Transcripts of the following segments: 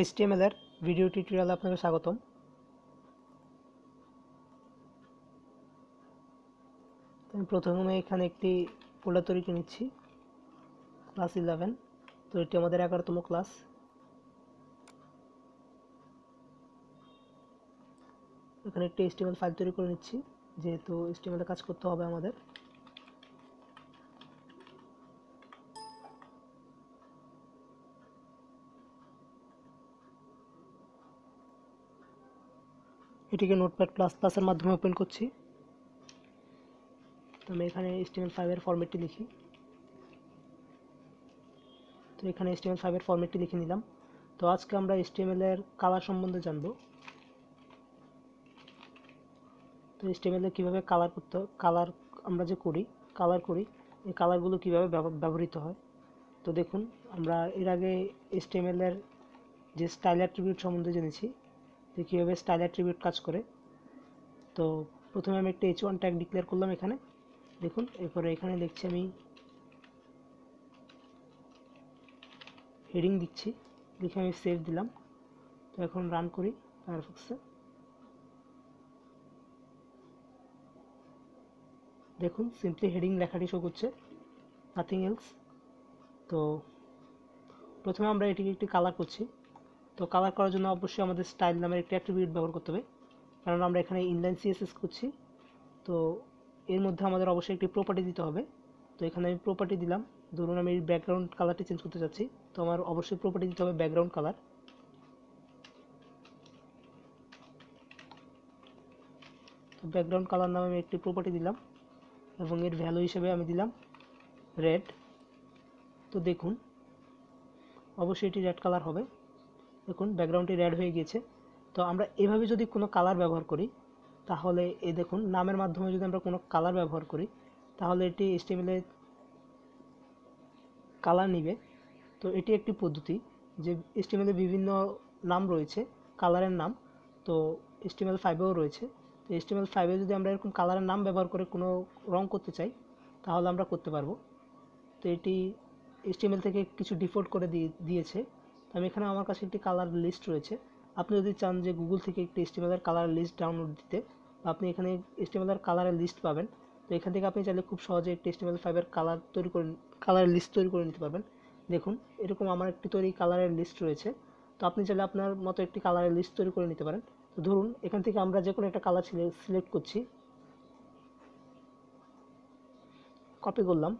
এর video tutorial আপনাকে স্বাগতম আমি প্রথমে এখানে একটি ফোল্ডার তৈরি করে নিচ্ছি ক্লাস ইলেভেন তো এটি আমাদের এগারোতম ক্লাস এখানে একটি এস্টিমেল ফাইল তৈরি করে নিচ্ছি যেহেতু এস্টিমেলে কাজ করতে হবে আমাদের এটিকে নোটপ্যাড প্লাস প্লাসের মাধ্যমে ওপেন করছি তো আমি এখানে এসটিএমএল ফাইভের ফর্মেটটি লিখি তো এখানে এসটিএমএল ফাইভের ফর্মেটটি লিখে নিলাম তো আজকে আমরা এসটিএমএলের কালার সম্বন্ধে জানব তো এসটিএমএলে কীভাবে কালার করতে কালার আমরা যে করি কালার করি এই কালারগুলো কীভাবে ব্যবহৃত হয় তো দেখুন আমরা এর আগে এসটিএমএলের যে স্টাইল অ্যাট্রিবিউট সম্বন্ধে জেনেছি যে কীভাবে স্টাইল অ্যাট্রিবিউট কাজ করে তো প্রথমে আমি একটা এইচ ওয়ান ট্যাগ ডিক্লেয়ার করলাম এখানে দেখুন এরপরে এখানে লিখছি আমি হেডিং দিচ্ছি লিখে আমি সেভ দিলাম তো এখন রান করি ফায়ারফক্সে দেখুন সিম্পলি হেডিং লেখাটি শো করছে নাথিং এলস তো প্রথমে আমরা এটিকে একটি কালার করছি তো কাভার করার জন্য অবশ্যই আমাদের স্টাইল নামের একটি অ্যাট্রিবিউট ব্যবহার করতে হবে কারণ আমরা এখানে ইনলাইন সিএসএস করছি তো এর মধ্যে আমাদের অবশ্যই একটি প্রপার্টি দিতে হবে তো এখানে আমি প্রপার্টি দিলাম ধরুন আমি ব্যাকগ্রাউন্ড কালারটি চেঞ্জ করতে চাচ্ছি তো আমার অবশ্যই প্রপার্টি দিতে হবে ব্যাকগ্রাউন্ড কালার তো ব্যাকগ্রাউন্ড কালার নামে আমি একটি প্রপার্টি দিলাম এবং এর ভ্যালু হিসেবে আমি দিলাম রেড তো দেখুন অবশ্যই এটি রেড কালার হবে দেখুন ব্যাকগ্রাউন্ডটি রেড হয়ে গিয়েছে তো আমরা এভাবে যদি কোনো কালার ব্যবহার করি তাহলে এই দেখুন নামের মাধ্যমে যদি আমরা কোনো কালার ব্যবহার করি তাহলে এটি এস্টিমেলে কালার নিবে তো এটি একটি পদ্ধতি যে এস্টিমেলে বিভিন্ন নাম রয়েছে কালারের নাম তো স্টেমেল ফাইভেও রয়েছে তো স্টেমেল ফাইভে যদি আমরা এরকম কালারের নাম ব্যবহার করে কোনো রং করতে চাই তাহলে আমরা করতে পারবো তো এটি স্টেমেল থেকে কিছু ডিফোর্ট করে দিয়ে দিয়েছে আমি এখানে আমার কাছে একটি কালার লিস্ট রয়েছে আপনি যদি চান যে গুগল থেকে একটি এস্টিমেলার কালার লিস্ট ডাউনলোড দিতে আপনি এখানে এস্টিমেলার কালারের লিস্ট পাবেন তো এখান থেকে আপনি চাইলে খুব সহজে একটি এস্টিমেল ফাইভের কালার তৈরি করে কালার লিস্ট তৈরি করে নিতে পারবেন দেখুন এরকম আমার একটি তৈরি কালারের লিস্ট রয়েছে তো আপনি চাইলে আপনার মতো একটি কালারের লিস্ট তৈরি করে নিতে পারেন তো ধরুন এখান থেকে আমরা যে কোনো একটা কালার সিলেক্ট করছি কপি করলাম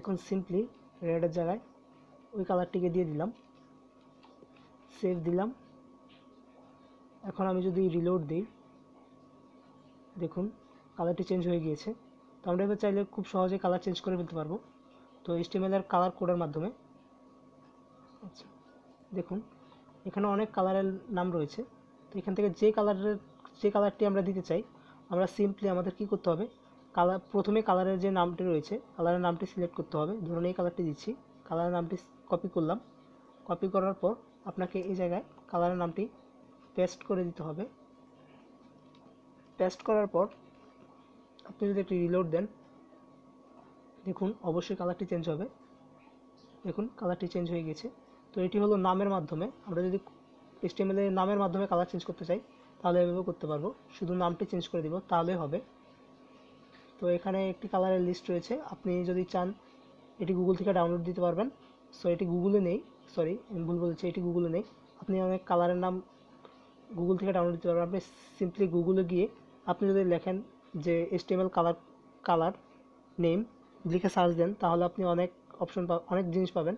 এখন সিম্পলি রেডের জায়গায় ওই কালারটিকে দিয়ে দিলাম সেভ দিলাম এখন আমি যদি রিলোড দিই দেখুন কালারটি চেঞ্জ হয়ে গিয়েছে তো আমরা এবার চাইলে খুব সহজে কালার চেঞ্জ করে ফেলতে পারবো তো এর কালার কোডের মাধ্যমে আচ্ছা দেখুন এখানে অনেক কালারের নাম রয়েছে তো এখান থেকে যে কালারের যে কালারটি আমরা দিতে চাই আমরা সিম্পলি আমাদের কি করতে হবে কালার প্রথমে কালারের যে নামটি রয়েছে কালারের নামটি সিলেক্ট করতে হবে ধরুন এই কালারটি দিচ্ছি কালারের নামটি কপি করলাম কপি করার পর আপনাকে এই জায়গায় কালারের নামটি পেস্ট করে দিতে হবে পেস্ট করার পর আপনি যদি একটি রিলোড দেন দেখুন অবশ্যই কালারটি চেঞ্জ হবে দেখুন কালারটি চেঞ্জ হয়ে গেছে তো এটি হলো নামের মাধ্যমে আমরা যদি এর নামের মাধ্যমে কালার চেঞ্জ করতে চাই তাহলে এভাবে করতে পারবো শুধু নামটি চেঞ্জ করে দিব তাহলে হবে তো এখানে একটি কালারের লিস্ট রয়েছে আপনি যদি চান এটি গুগল থেকে ডাউনলোড দিতে পারবেন সো এটি গুগলে নেই সরি আমি ভুল বলছি এটি গুগলে নেই আপনি অনেক কালারের নাম গুগল থেকে ডাউনলোড দিতে পারবেন আপনি সিম্পলি গুগলে গিয়ে আপনি যদি লেখেন যে এসটিএমএল কালার কালার নেম লিখে সার্চ দেন তাহলে আপনি অনেক অপশন পা অনেক জিনিস পাবেন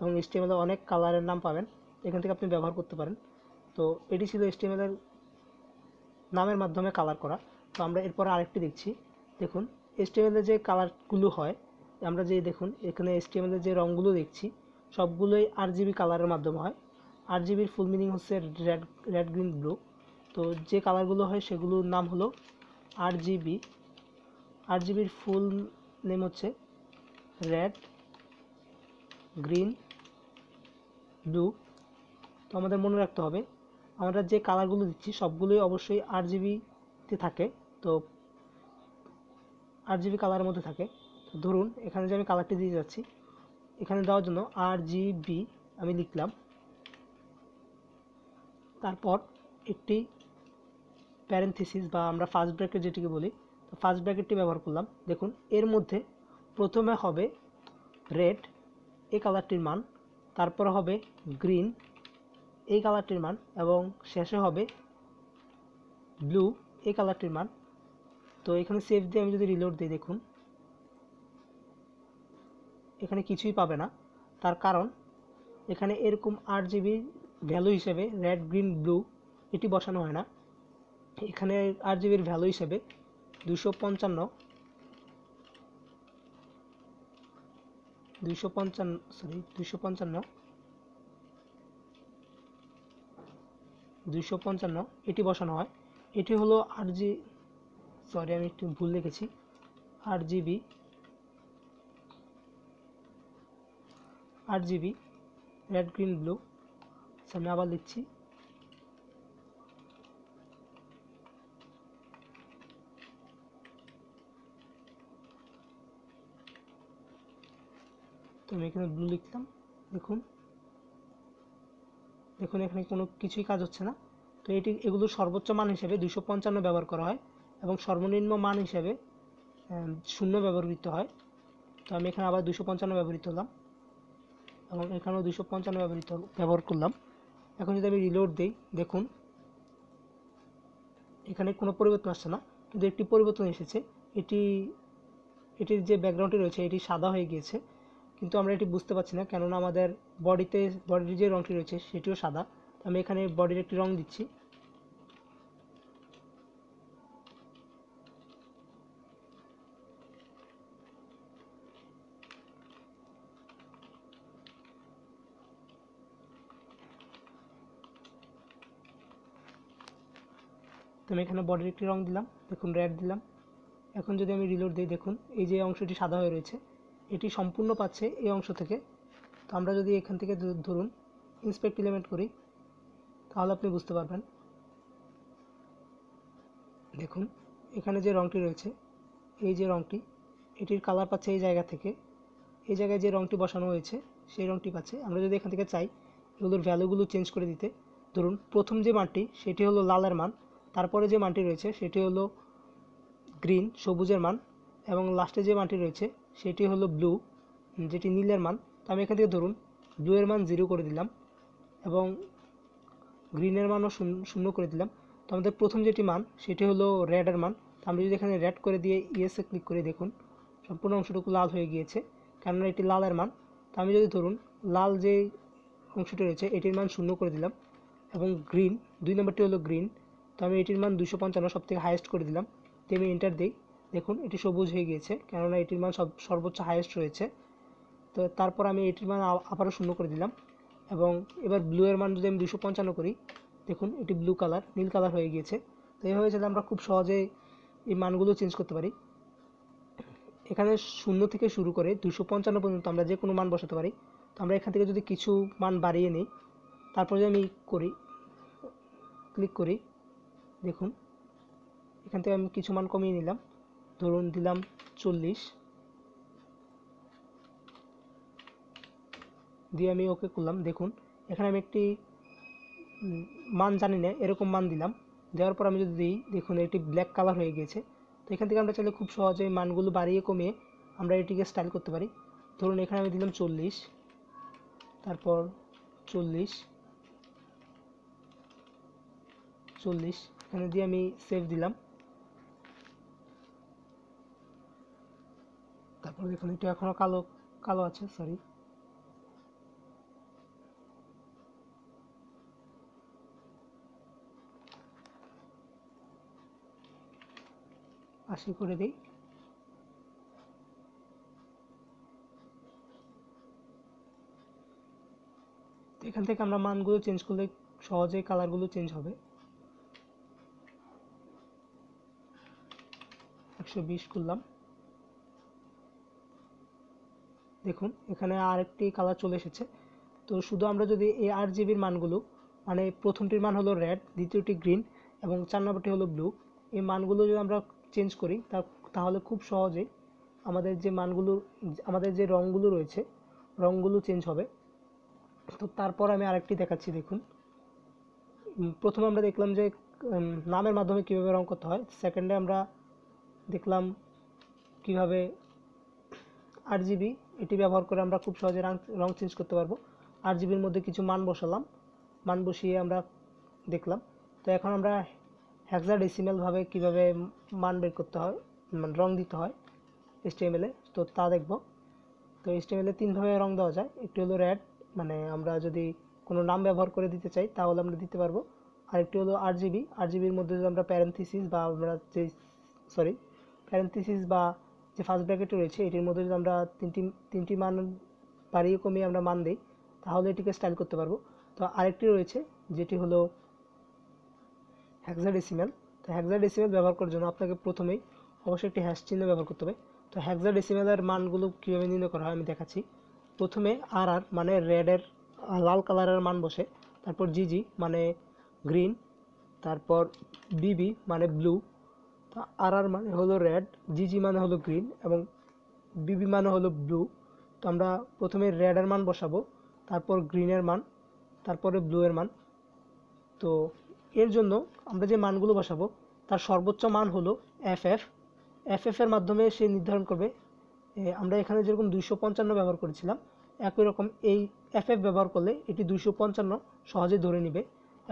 এবং এসটিএমএল অনেক কালারের নাম পাবেন এখান থেকে আপনি ব্যবহার করতে পারেন তো এটি ছিল এসটিএমএল এর নামের মাধ্যমে কালার করা তো আমরা এরপর আরেকটি দেখছি দেখুন এসটিএমএল যে কালারগুলো হয় আমরা যে দেখুন এখানে এসটিএমএলের যে রঙগুলো দেখছি সবগুলোই আর জিবি কালারের মাধ্যমে হয় আর জিবির ফুল মিনিং হচ্ছে রেড রেড গ্রিন ব্লু তো যে কালারগুলো হয় সেগুলোর নাম হলো আর জিবি আর জিবির ফুল নেম হচ্ছে রেড গ্রিন ব্লু তো আমাদের মনে রাখতে হবে আমরা যে কালারগুলো দিচ্ছি সবগুলোই অবশ্যই আর জিবিতে থাকে তো আর জিবি কালারের মধ্যে থাকে ধরুন এখানে যে আমি কালারটি দিয়ে যাচ্ছি এখানে দেওয়ার জন্য আর জিবি আমি লিখলাম তারপর একটি প্যারেন্থেসিস বা আমরা ফার্স্ট ব্র্যাকেট যেটিকে বলি তো ফার্স্ট ব্র্যাকেটটি ব্যবহার করলাম দেখুন এর মধ্যে প্রথমে হবে রেড এই কালারটির মান তারপর হবে গ্রিন এই কালারটির মান এবং শেষে হবে ব্লু এই কালারটির মান তো এখানে সেভ দিয়ে আমি যদি রিলোড দিই দেখুন এখানে কিছুই পাবে না তার কারণ এখানে এরকম আট জিবির ভ্যালু হিসেবে রেড গ্রিন ব্লু এটি বসানো হয় না এখানে আট জিবির ভ্যালু হিসেবে দুশো পঞ্চান্ন দুইশো পঞ্চান্ন সরি দুশো পঞ্চান্ন দুইশো পঞ্চান্ন এটি বসানো হয় এটি হলো আট জি সরি আমি একটু ভুল লিখেছি আট জিবি আট জিবি রেড গ্রিন ব্লু আমি আবার লিখছি তো আমি এখানে ব্লু লিখলাম দেখুন দেখুন এখানে কোনো কিছুই কাজ হচ্ছে না তো এটি এগুলোর সর্বোচ্চ মান হিসেবে দুশো পঞ্চান্ন ব্যবহার করা হয় এবং সর্বনিম্ন মান হিসেবে শূন্য ব্যবহৃত হয় তো আমি এখানে আবার দুশো পঞ্চান্ন ব্যবহৃত হলাম এবং এখানেও দুশো পঞ্চান্ন ব্যবহৃত ব্যবহার করলাম এখন যদি আমি রিলোড দিই দেখুন এখানে কোনো পরিবর্তন আসছে না কিন্তু একটি পরিবর্তন এসেছে এটি এটির যে ব্যাকগ্রাউন্ডটি রয়েছে এটি সাদা হয়ে গিয়েছে কিন্তু আমরা এটি বুঝতে পারছি না কেননা আমাদের বডিতে বডির যে রঙটি রয়েছে সেটিও সাদা আমি এখানে বডির একটি রং দিচ্ছি আমি এখানে বর্ডার একটি রং দিলাম দেখুন রেড দিলাম এখন যদি আমি রিলোড দিই দেখুন এই যে অংশটি সাদা হয়ে রয়েছে এটি সম্পূর্ণ পাচ্ছে এই অংশ থেকে তো আমরা যদি এখান থেকে ধরুন ইন্সপেক্ট ইলিমেন্ট করি তাহলে আপনি বুঝতে পারবেন দেখুন এখানে যে রঙটি রয়েছে এই যে রঙটি এটির কালার পাচ্ছে এই জায়গা থেকে এই জায়গায় যে রঙটি বসানো হয়েছে সেই রংটি পাচ্ছে আমরা যদি এখান থেকে চাই এগুলোর ভ্যালুগুলো চেঞ্জ করে দিতে ধরুন প্রথম যে মানটি সেটি হলো লালের মান তারপরে যে মানটি রয়েছে সেটি হলো গ্রিন সবুজের মান এবং লাস্টে যে মানটি রয়েছে সেটি হলো ব্লু যেটি নীলের মান তো আমি এখান থেকে ধরুন ব্লুয়ের মান জিরো করে দিলাম এবং গ্রিনের মানও শূন্য করে দিলাম তো আমাদের প্রথম যেটি মান সেটি হলো রেডের মান আমরা যদি এখানে রেড করে দিয়ে ইয়েসে ক্লিক করে দেখুন সম্পূর্ণ অংশটুকু লাল হয়ে গিয়েছে কেননা এটি লালের মান তো আমি যদি ধরুন লাল যে অংশটি রয়েছে এটির মান শূন্য করে দিলাম এবং গ্রিন দুই নম্বরটি হলো গ্রিন তো আমি এটির মান দুশো পঞ্চান্ন সব থেকে হায়েস্ট করে দিলাম তো আমি এন্টার দিই দেখুন এটি সবুজ হয়ে গিয়েছে কেননা এটির মান সব সর্বোচ্চ হায়েস্ট রয়েছে তো তারপর আমি এটির মান আবারও শূন্য করে দিলাম এবং এবার ব্লুয়ের মান যদি আমি দুশো পঞ্চান্ন করি দেখুন এটি ব্লু কালার নীল কালার হয়ে গিয়েছে তো এইভাবে যাতে আমরা খুব সহজে এই মানগুলো চেঞ্জ করতে পারি এখানে শূন্য থেকে শুরু করে দুশো পঞ্চান্ন পর্যন্ত আমরা যে কোনো মান বসাতে পারি তো আমরা এখান থেকে যদি কিছু মান বাড়িয়ে নিই তারপর যদি আমি করি ক্লিক করি দেখুন এখান থেকে আমি কিছু মান কমিয়ে নিলাম ধরুন দিলাম চল্লিশ দিয়ে আমি ওকে করলাম দেখুন এখানে আমি একটি মান জানি না এরকম মান দিলাম দেওয়ার পর আমি যদি দিই দেখুন এটি ব্ল্যাক কালার হয়ে গেছে তো এখান থেকে আমরা চাইলে খুব সহজেই মানগুলো বাড়িয়ে কমিয়ে আমরা এটিকে স্টাইল করতে পারি ধরুন এখানে আমি দিলাম চল্লিশ তারপর চল্লিশ চল্লিশ এখানে দিয়ে আমি সেভ দিলাম তারপর দেখুন এটা এখনো কালো কালো আছে সরি আশি করে দিই এখান থেকে আমরা মানগুলো চেঞ্জ করলে সহজেই কালারগুলো চেঞ্জ হবে একশো করলাম দেখুন এখানে আর একটি কালার চলে এসেছে তো শুধু আমরা যদি এই আর জিবির মানগুলো মানে প্রথমটির মান হলো রেড দ্বিতীয়টি গ্রিন এবং চার নম্বরটি হলো ব্লু এই মানগুলো যদি আমরা চেঞ্জ করি তা তাহলে খুব সহজেই আমাদের যে মানগুলো আমাদের যে রঙগুলো রয়েছে রঙগুলো চেঞ্জ হবে তো তারপর আমি আরেকটি দেখাচ্ছি দেখুন প্রথমে আমরা দেখলাম যে নামের মাধ্যমে কীভাবে রং করতে হয় সেকেন্ডে আমরা দেখলাম কিভাবে আট জিবি এটি ব্যবহার করে আমরা খুব সহজে রং রং চেঞ্জ করতে পারবো আট জিবির মধ্যে কিছু মান বসালাম মান বসিয়ে আমরা দেখলাম তো এখন আমরা হ্যাকজার ডিসিমেলভাবে কিভাবে মান বের করতে হয় মানে রং দিতে হয় এসটিএমএলে তো তা দেখব তো এসটিএমএলে তিনভাবে রং দেওয়া যায় একটি হলো র্যাড মানে আমরা যদি কোনো নাম ব্যবহার করে দিতে চাই তাহলে আমরা দিতে পারবো আরেকটি হলো আট জিবি আট জিবির মধ্যে যদি আমরা প্যারেন্থিসিস বা আমরা যে সরি প্যারেন্থিসিস বা যে ফার্স্ট ব্র্যাকেট রয়েছে এটির মধ্যে যদি আমরা তিনটি তিনটি মান বাড়িয়ে কমিয়ে আমরা মান দিই তাহলে এটিকে স্টাইল করতে পারবো তো আরেকটি রয়েছে যেটি হলো হ্যাক্সাডেসিমেল তো হ্যাক্সাডেসিমেল ব্যবহার করার জন্য আপনাকে প্রথমেই অবশ্যই একটি হ্যাশ চিহ্ন ব্যবহার করতে হবে তো এর মানগুলো কীভাবে নির্ণয় করা হয় আমি দেখাচ্ছি প্রথমে আর আর মানে রেডের লাল কালারের মান বসে তারপর জিজি মানে গ্রিন তারপর বিবি মানে ব্লু আর আর মানে হলো রেড জিজি মানে হলো গ্রিন এবং বিবি মানে হলো ব্লু তো আমরা প্রথমে রেডের মান বসাবো তারপর গ্রিনের মান তারপরে ব্লু এর মান তো এর জন্য আমরা যে মানগুলো বসাবো তার সর্বোচ্চ মান হলো এফ এফ এফ এর মাধ্যমে সে নির্ধারণ করবে আমরা এখানে যেরকম দুইশো পঞ্চান্ন ব্যবহার করেছিলাম একই রকম এই এফ এফ ব্যবহার করলে এটি দুইশো পঞ্চান্ন সহজে ধরে নেবে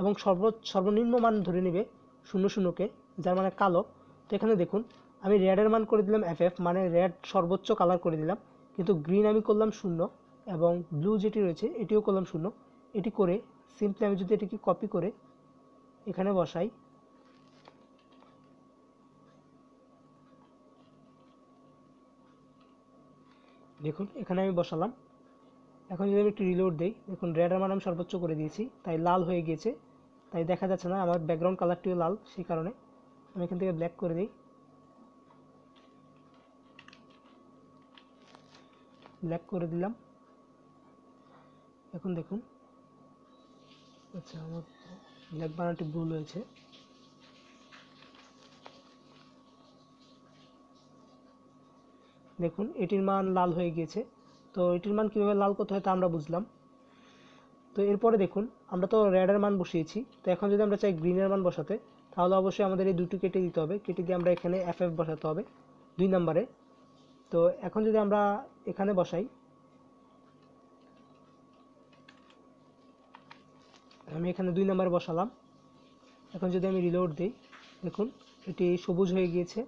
এবং সর্ব সর্বনিম্ন মান ধরে নেবে শূন্য শূন্যকে যার মানে কালো তো এখানে দেখুন আমি রেডের মান করে দিলাম এফ এফ মানে রেড সর্বোচ্চ কালার করে দিলাম কিন্তু গ্রিন আমি করলাম শূন্য এবং ব্লু যেটি রয়েছে এটিও করলাম শূন্য এটি করে সিম্পলি আমি যদি এটিকে কপি করে এখানে বসাই দেখুন এখানে আমি বসালাম এখন যদি আমি একটি রিলোড দিই দেখুন রেডের মান আমি সর্বোচ্চ করে দিয়েছি তাই লাল হয়ে গিয়েছে তাই দেখা যাচ্ছে না আমার ব্যাকগ্রাউন্ড কালারটিও লাল সেই কারণে আমি এখান থেকে ব্ল্যাক করে দিই ব্ল্যাক করে দিলাম এখন দেখুন আচ্ছা আমার ব্ল্যাক বানানটি ভুল হয়েছে দেখুন এটির মান লাল হয়ে গিয়েছে তো এটির মান কীভাবে লাল করতে হয় তা আমরা বুঝলাম তো এরপরে দেখুন আমরা তো রেডের মান বসিয়েছি তো এখন যদি আমরা চাই গ্রিনের মান বসাতে তাহলে অবশ্যই আমাদের এই দুটো কেটে দিতে হবে কেটে দিয়ে আমরা এখানে এফ এফ বসাতে হবে দুই নাম্বারে তো এখন যদি আমরা এখানে বসাই আমি এখানে দুই নাম্বার বসালাম এখন যদি আমি রিলোড দিই দেখুন এটি সবুজ হয়ে গিয়েছে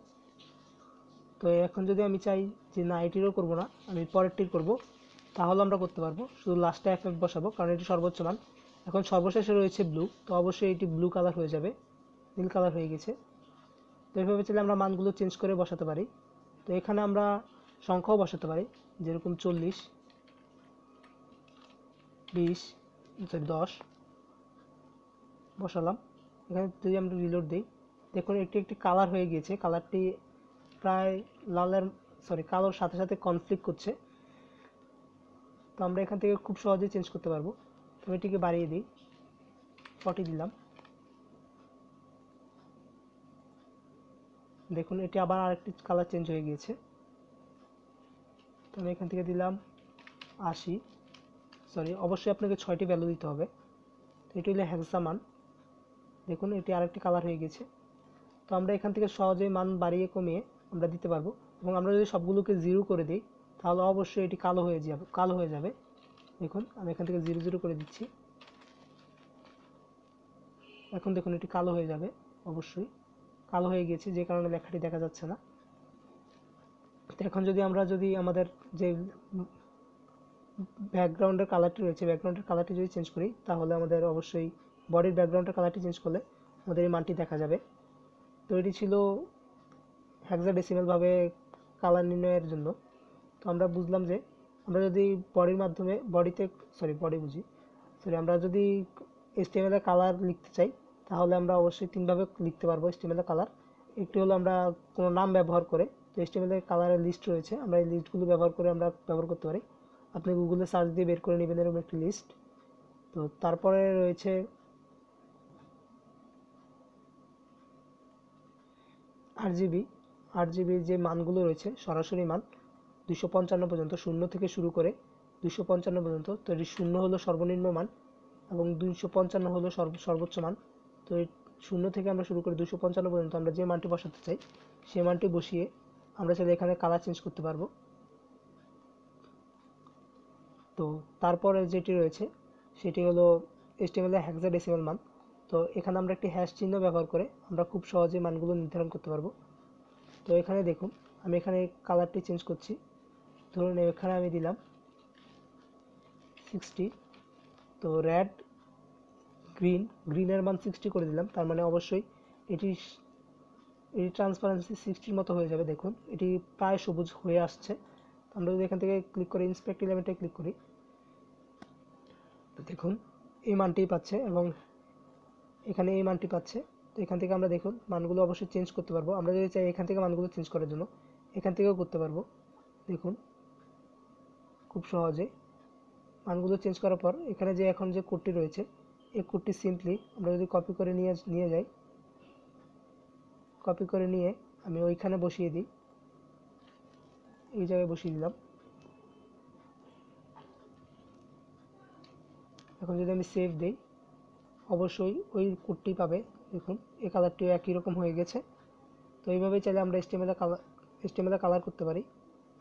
তো এখন যদি আমি চাই যে না এটিরও করবো না আমি পরেরটির করব তাহলে আমরা করতে পারবো শুধু লাস্টে এফ এফ বসাবো কারণ এটি সর্বোচ্চ মান এখন সর্বশেষে রয়েছে ব্লু তো অবশ্যই এটি ব্লু কালার হয়ে যাবে নীল কালার হয়ে গেছে তো এইভাবে চাইলে আমরা মানগুলো চেঞ্জ করে বসাতে পারি তো এখানে আমরা সংখ্যাও বসাতে পারি যেরকম চল্লিশ বিশ সরি দশ বসালাম এখানে যদি আমরা রিলোড দিই দেখুন একটি একটি কালার হয়ে গিয়েছে কালারটি প্রায় লালের সরি কালোর সাথে সাথে কনফ্লিক্ট করছে তো আমরা এখান থেকে খুব সহজেই চেঞ্জ করতে পারবো তো এটিকে বাড়িয়ে দিই ফর্টি দিলাম দেখুন এটি আবার আরেকটি কালার চেঞ্জ হয়ে গিয়েছে তো আমি এখান থেকে দিলাম আশি সরি অবশ্যই আপনাকে ছয়টি ভ্যালু দিতে হবে এটি হলো হ্যান্সা মান দেখুন এটি আরেকটি কালার হয়ে গেছে তো আমরা এখান থেকে সহজেই মান বাড়িয়ে কমিয়ে আমরা দিতে পারবো এবং আমরা যদি সবগুলোকে জিরো করে দিই তাহলে অবশ্যই এটি কালো হয়ে যাবে কালো হয়ে যাবে দেখুন আমি এখান থেকে জিরো জিরো করে দিচ্ছি এখন দেখুন এটি কালো হয়ে যাবে অবশ্যই কালো হয়ে গেছে যে কারণে লেখাটি দেখা যাচ্ছে না তো এখন যদি আমরা যদি আমাদের যে ব্যাকগ্রাউন্ডের কালারটি রয়েছে ব্যাকগ্রাউন্ডের কালারটি যদি চেঞ্জ করি তাহলে আমাদের অবশ্যই বডির ব্যাকগ্রাউন্ডের কালারটি চেঞ্জ করলে আমাদের এই মানটি দেখা যাবে তো এটি ছিল হ্যাক্সাডেসিমেলভাবে কালার নির্ণয়ের জন্য তো আমরা বুঝলাম যে আমরা যদি বডির মাধ্যমে বডিতে সরি বডি বুঝি সরি আমরা যদি এসটিএমএলে কালার লিখতে চাই তাহলে আমরা অবশ্যই তিনভাবে লিখতে পারবো এস্টিমেলে কালার একটি হলো আমরা কোনো নাম ব্যবহার করে তো এস্টিমেলে কালারের লিস্ট রয়েছে আমরা এই লিস্টগুলো ব্যবহার করে আমরা ব্যবহার করতে পারি আপনি গুগলে সার্চ দিয়ে বের করে নেবেন এরকম একটি লিস্ট তো তারপরে রয়েছে আট জিবি আট জিবির যে মানগুলো রয়েছে সরাসরি মান দুশো পঞ্চান্ন পর্যন্ত শূন্য থেকে শুরু করে দুশো পঞ্চান্ন পর্যন্ত তো শূন্য হলো সর্বনিম্ন মান এবং দুইশো পঞ্চান্ন হলো সর্বোচ্চ মান তো এই শূন্য থেকে আমরা শুরু করে দুশো পঞ্চান্ন পর্যন্ত আমরা যে মানটি বসাতে চাই সেই মানটি বসিয়ে আমরা সেটা এখানে কালার চেঞ্জ করতে পারবো তো তারপরে যেটি রয়েছে সেটি হলো এস্টিমেলের হ্যাকজা ডেসিমেল মান তো এখানে আমরা একটি হ্যাশ চিহ্ন ব্যবহার করে আমরা খুব সহজে মানগুলো নির্ধারণ করতে পারবো তো এখানে দেখুন আমি এখানে কালারটি চেঞ্জ করছি ধরুন এখানে আমি দিলাম সিক্সটি তো র্যাড গ্রিন গ্রিনের মান সিক্সটি করে দিলাম তার মানে অবশ্যই এটি এটি ট্রান্সপারেন্সি সিক্সটির মতো হয়ে যাবে দেখুন এটি প্রায় সবুজ হয়ে আসছে আমরা যদি এখান থেকে ক্লিক করে ইন্সপেক্ট ইলেভেনটে ক্লিক করি তো দেখুন এই মানটি পাচ্ছে এবং এখানে এই মানটি পাচ্ছে তো এখান থেকে আমরা দেখুন মানগুলো অবশ্যই চেঞ্জ করতে পারবো আমরা যদি চাই এখান থেকে মানগুলো চেঞ্জ করার জন্য এখান থেকেও করতে পারবো দেখুন খুব সহজে মানগুলো চেঞ্জ করার পর এখানে যে এখন যে কোডটি রয়েছে এই কোডটি সিম্পলি আমরা যদি কপি করে নিয়ে নিয়ে যাই কপি করে নিয়ে আমি ওইখানে বসিয়ে দিই এই জায়গায় বসিয়ে দিলাম এখন যদি আমি সেভ দিই অবশ্যই ওই কোডটি পাবে দেখুন এই কালারটিও একই রকম হয়ে গেছে তো এইভাবে চাইলে আমরা এস্টিমেলে কালার এস্টিমেলে কালার করতে পারি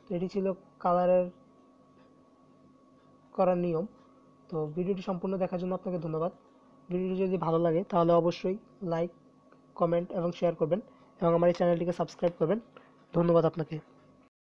তো এটি ছিল কালারের করার নিয়ম তো ভিডিওটি সম্পূর্ণ দেখার জন্য আপনাকে ধন্যবাদ ভিডিওটি যদি ভালো লাগে তাহলে অবশ্যই লাইক কমেন্ট এবং শেয়ার করবেন এবং আমার এই চ্যানেলটিকে সাবস্ক্রাইব করবেন ধন্যবাদ আপনাকে